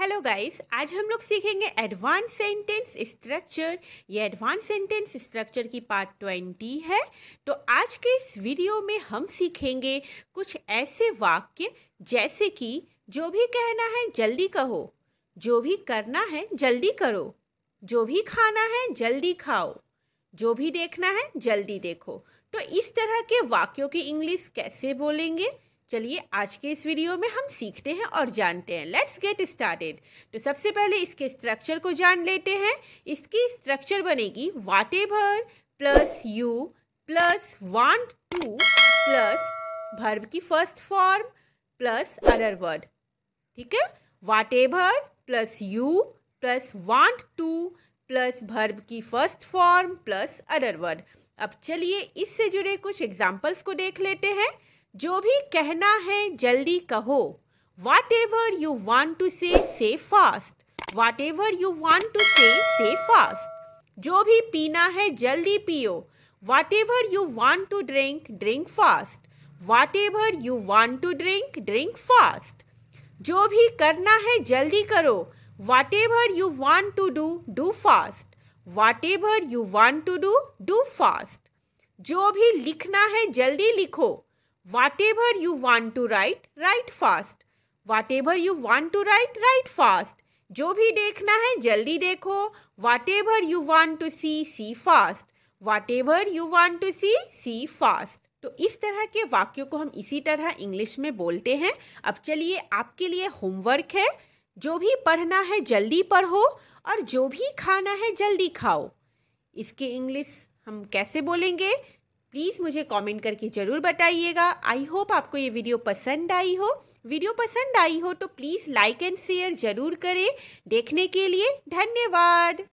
hello guys आज हम लोग सीखेंगे एडवांस सेंटेंस स्ट्रक्चर ये एडवांस सेंटेंस स्ट्रक्चर की पार्ट ट्वेंटी है तो आज के इस वीडियो में हम सीखेंगे कुछ ऐसे वाक्य जैसे कि जो भी कहना है जल्दी कहो जो भी करना है जल्दी करो जो भी खाना है जल्दी खाओ जो भी देखना है जल्दी देखो तो इस तरह के वाक्यों की इंग्लिश कैसे बोलेंगे चलिए आज के इस वीडियो में हम सीखते हैं और जानते हैं लेट्स गेट स्टार्टेड तो सबसे पहले इसके स्ट्रक्चर को जान लेते हैं इसकी स्ट्रक्चर बनेगी whatever plus you plus want to plus verb की first form plus other word ठीक है whatever plus you plus want to plus verb की first form plus other word अब चलिए इससे जुड़े कुछ एग्जाम्पल्स को देख लेते हैं जो भी कहना है जल्दी कहो whatever you want to say say fast whatever you want to say say fast जो भी पीना है जल्दी पियो whatever you want to drink drink fast whatever you want to drink drink fast जो भी करना है जल्दी करो whatever you want to do do fast whatever you want to do do fast जो भी लिखना है जल्दी लिखो वाट whatever you want to write write fast whatever you want to write write fast जो भी देखना है जल्दी देखो whatever you want to see see fast whatever you want to see see fast तो इस तरह के वाक्यों को हम इसी तरह इंग्लिश में बोलते हैं अब चलिए आपके लिए होमवर्क है जो भी पढ़ना है जल्दी पढ़ो और जो भी खाना है जल्दी खाओ इसके इंग्लिश हम कैसे बोलेंगे प्लीज़ मुझे कमेंट करके ज़रूर बताइएगा आई होप आपको ये वीडियो पसंद आई हो वीडियो पसंद आई हो तो प्लीज़ लाइक एंड शेयर ज़रूर करें देखने के लिए धन्यवाद